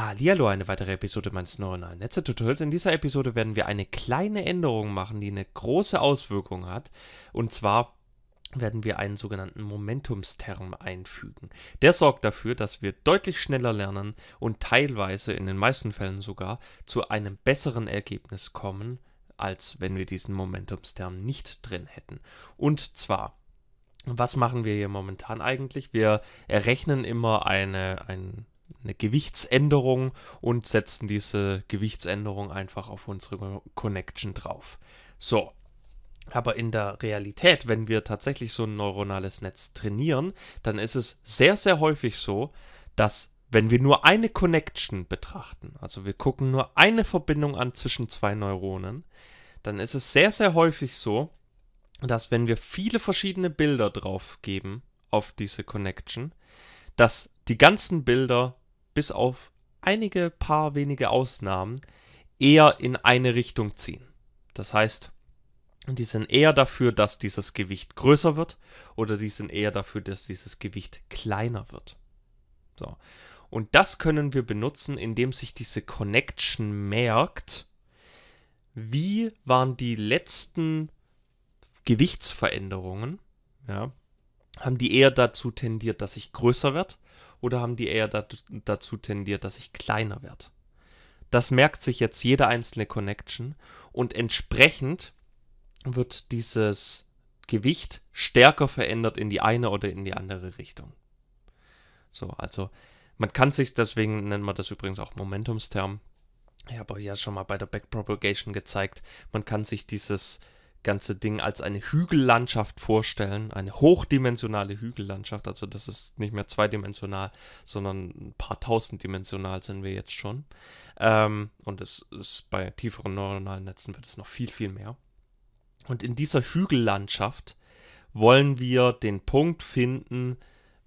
Hallihallo, eine weitere Episode meines neuronalen Netze-Tutorials. In dieser Episode werden wir eine kleine Änderung machen, die eine große Auswirkung hat. Und zwar werden wir einen sogenannten Momentumsterm einfügen. Der sorgt dafür, dass wir deutlich schneller lernen und teilweise, in den meisten Fällen sogar, zu einem besseren Ergebnis kommen, als wenn wir diesen Momentumsterm nicht drin hätten. Und zwar was machen wir hier momentan eigentlich? Wir errechnen immer eine, ein, eine Gewichtsänderung und setzen diese Gewichtsänderung einfach auf unsere Connection drauf. So, aber in der Realität, wenn wir tatsächlich so ein neuronales Netz trainieren, dann ist es sehr, sehr häufig so, dass wenn wir nur eine Connection betrachten, also wir gucken nur eine Verbindung an zwischen zwei Neuronen, dann ist es sehr, sehr häufig so, dass wenn wir viele verschiedene Bilder drauf geben auf diese Connection, dass die ganzen Bilder bis auf einige paar wenige Ausnahmen eher in eine Richtung ziehen. Das heißt, die sind eher dafür, dass dieses Gewicht größer wird oder die sind eher dafür, dass dieses Gewicht kleiner wird. So. Und das können wir benutzen, indem sich diese Connection merkt, wie waren die letzten Gewichtsveränderungen. Ja? Haben die eher dazu tendiert, dass ich größer werde oder haben die eher dazu tendiert, dass ich kleiner werde? Das merkt sich jetzt jede einzelne Connection und entsprechend wird dieses Gewicht stärker verändert in die eine oder in die andere Richtung. So, also man kann sich, deswegen nennt man das übrigens auch Momentumsterm. Ich habe euch ja schon mal bei der Backpropagation gezeigt, man kann sich dieses ganze Ding als eine Hügellandschaft vorstellen, eine hochdimensionale Hügellandschaft. Also das ist nicht mehr zweidimensional, sondern ein paar tausenddimensional sind wir jetzt schon. Ähm, und es ist bei tieferen neuronalen Netzen wird es noch viel, viel mehr. Und in dieser Hügellandschaft wollen wir den Punkt finden,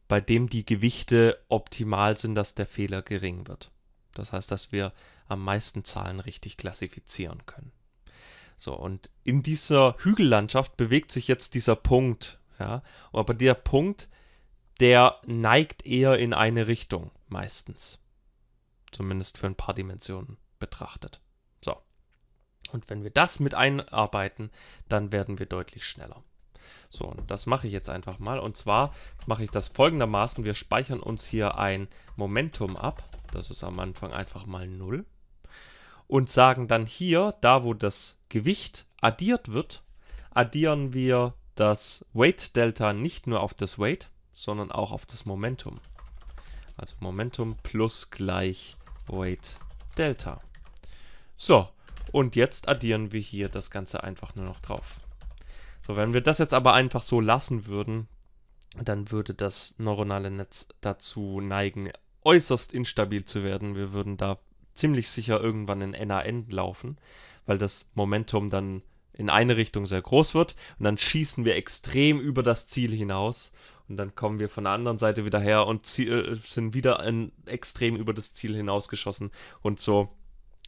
bei dem die Gewichte optimal sind, dass der Fehler gering wird. Das heißt, dass wir am meisten Zahlen richtig klassifizieren können. So, und in dieser Hügellandschaft bewegt sich jetzt dieser Punkt, ja. Aber der Punkt, der neigt eher in eine Richtung, meistens. Zumindest für ein paar Dimensionen betrachtet. So. Und wenn wir das mit einarbeiten, dann werden wir deutlich schneller. So, und das mache ich jetzt einfach mal. Und zwar mache ich das folgendermaßen. Wir speichern uns hier ein Momentum ab. Das ist am Anfang einfach mal 0. Und sagen dann hier, da wo das Gewicht addiert wird, addieren wir das Weight Delta nicht nur auf das Weight, sondern auch auf das Momentum. Also Momentum plus gleich Weight Delta. So, und jetzt addieren wir hier das Ganze einfach nur noch drauf. So, wenn wir das jetzt aber einfach so lassen würden, dann würde das neuronale Netz dazu neigen, äußerst instabil zu werden. Wir würden da ziemlich sicher irgendwann in NAN laufen weil das Momentum dann in eine Richtung sehr groß wird und dann schießen wir extrem über das Ziel hinaus und dann kommen wir von der anderen Seite wieder her und äh, sind wieder extrem über das Ziel hinausgeschossen und so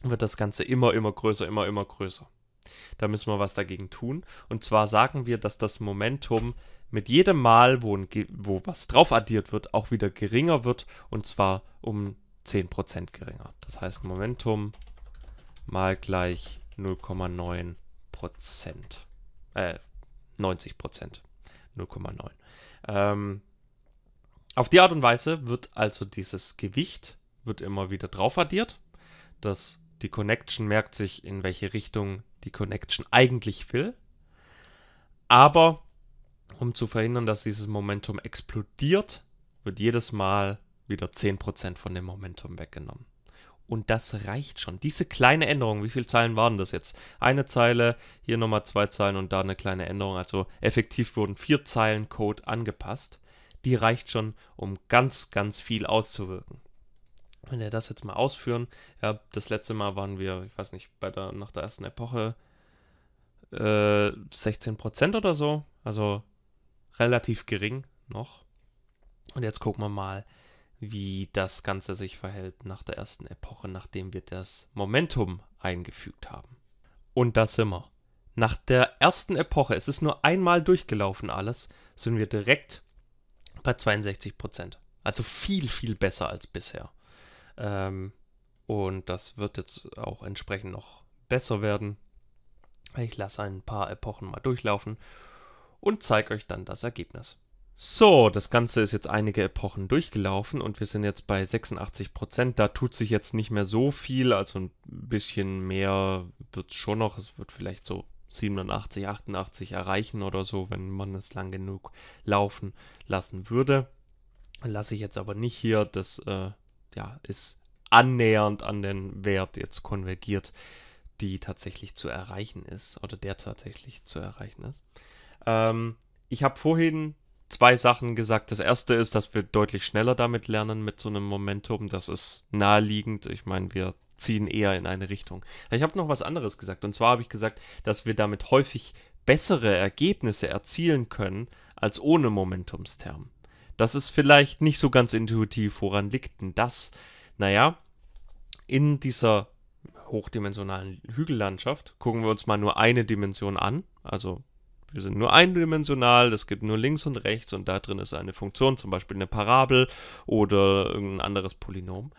wird das Ganze immer, immer größer, immer, immer größer. Da müssen wir was dagegen tun. Und zwar sagen wir, dass das Momentum mit jedem Mal, wo, ein, wo was drauf addiert wird, auch wieder geringer wird und zwar um 10% geringer. Das heißt Momentum mal gleich 0,9 Prozent. Äh, 90 Prozent. 0,9. Ähm, auf die Art und Weise wird also dieses Gewicht wird immer wieder drauf addiert. Das, die Connection merkt sich, in welche Richtung die Connection eigentlich will. Aber um zu verhindern, dass dieses Momentum explodiert, wird jedes Mal wieder 10% von dem Momentum weggenommen und das reicht schon. Diese kleine Änderung, wie viele Zeilen waren das jetzt? Eine Zeile, hier nochmal zwei Zeilen und da eine kleine Änderung. Also effektiv wurden vier Zeilen Code angepasst. Die reicht schon, um ganz, ganz viel auszuwirken. Wenn wir das jetzt mal ausführen, ja, das letzte Mal waren wir, ich weiß nicht, bei der, nach der ersten Epoche äh, 16% oder so. Also relativ gering noch. Und jetzt gucken wir mal, wie das Ganze sich verhält nach der ersten Epoche, nachdem wir das Momentum eingefügt haben. Und da sind wir. Nach der ersten Epoche, es ist nur einmal durchgelaufen alles, sind wir direkt bei 62 Also viel, viel besser als bisher. Ähm, und das wird jetzt auch entsprechend noch besser werden. Ich lasse ein paar Epochen mal durchlaufen und zeige euch dann das Ergebnis. So, das Ganze ist jetzt einige Epochen durchgelaufen und wir sind jetzt bei 86%. Da tut sich jetzt nicht mehr so viel, also ein bisschen mehr wird es schon noch. Es wird vielleicht so 87, 88 erreichen oder so, wenn man es lang genug laufen lassen würde. Lasse ich jetzt aber nicht hier. Das äh, ja, ist annähernd an den Wert jetzt konvergiert, die tatsächlich zu erreichen ist oder der tatsächlich zu erreichen ist. Ähm, ich habe vorhin zwei Sachen gesagt. Das erste ist, dass wir deutlich schneller damit lernen mit so einem Momentum. Das ist naheliegend. Ich meine, wir ziehen eher in eine Richtung. Ich habe noch was anderes gesagt. Und zwar habe ich gesagt, dass wir damit häufig bessere Ergebnisse erzielen können als ohne Momentumsterm. Das ist vielleicht nicht so ganz intuitiv. Woran liegt denn das? Naja, in dieser hochdimensionalen Hügellandschaft gucken wir uns mal nur eine Dimension an, also Beispiel sind nur eindimensional, es gibt nur links und rechts und da drin ist eine Funktion, zum Beispiel eine Parabel oder irgendein anderes Polynom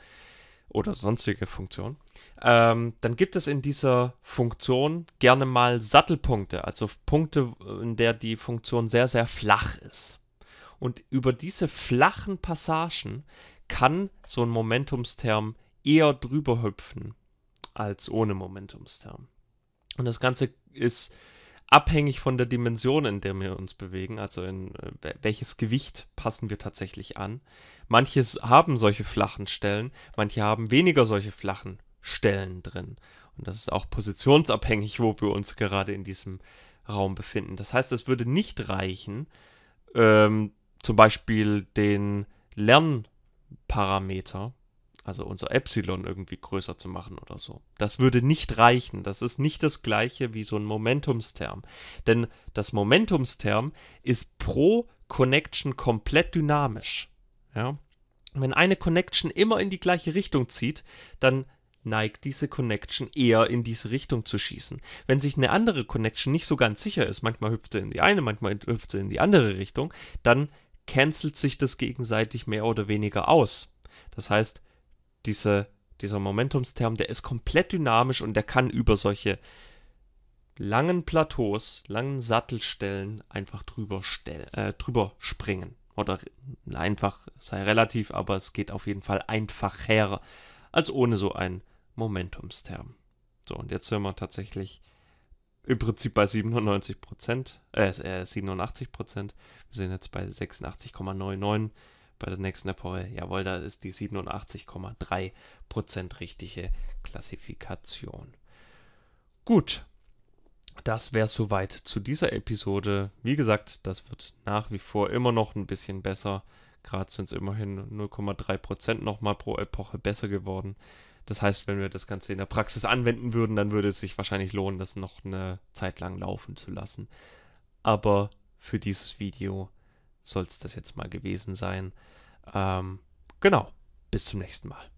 oder sonstige Funktion, ähm, dann gibt es in dieser Funktion gerne mal Sattelpunkte, also Punkte, in der die Funktion sehr, sehr flach ist. Und über diese flachen Passagen kann so ein Momentumsterm eher drüber hüpfen als ohne Momentumsterm. Und das Ganze ist abhängig von der Dimension, in der wir uns bewegen, also in äh, welches Gewicht passen wir tatsächlich an. Manche haben solche flachen Stellen, manche haben weniger solche flachen Stellen drin. Und das ist auch positionsabhängig, wo wir uns gerade in diesem Raum befinden. Das heißt, es würde nicht reichen, ähm, zum Beispiel den Lernparameter also unser Epsilon irgendwie größer zu machen oder so. Das würde nicht reichen. Das ist nicht das gleiche wie so ein Momentumsterm. Denn das Momentumsterm ist pro Connection komplett dynamisch. Ja? Wenn eine Connection immer in die gleiche Richtung zieht, dann neigt diese Connection eher in diese Richtung zu schießen. Wenn sich eine andere Connection nicht so ganz sicher ist, manchmal hüpft sie in die eine, manchmal hüpft sie in die andere Richtung, dann cancelt sich das gegenseitig mehr oder weniger aus. Das heißt, diese, dieser Momentumsterm, der ist komplett dynamisch und der kann über solche langen Plateaus, langen Sattelstellen einfach drüber, stell, äh, drüber springen. Oder einfach sei relativ, aber es geht auf jeden Fall einfacher als ohne so einen Momentumsterm. So, und jetzt sind wir tatsächlich im Prinzip bei 97 Prozent, äh, 87 äh, Wir sind jetzt bei 86,99 bei der nächsten Epoche. Jawohl, da ist die 87,3% richtige Klassifikation. Gut, das wäre soweit zu dieser Episode. Wie gesagt, das wird nach wie vor immer noch ein bisschen besser. Gerade sind es immerhin 0,3% nochmal pro Epoche besser geworden. Das heißt, wenn wir das Ganze in der Praxis anwenden würden, dann würde es sich wahrscheinlich lohnen, das noch eine Zeit lang laufen zu lassen. Aber für dieses Video soll es das jetzt mal gewesen sein. Ähm, genau, bis zum nächsten Mal.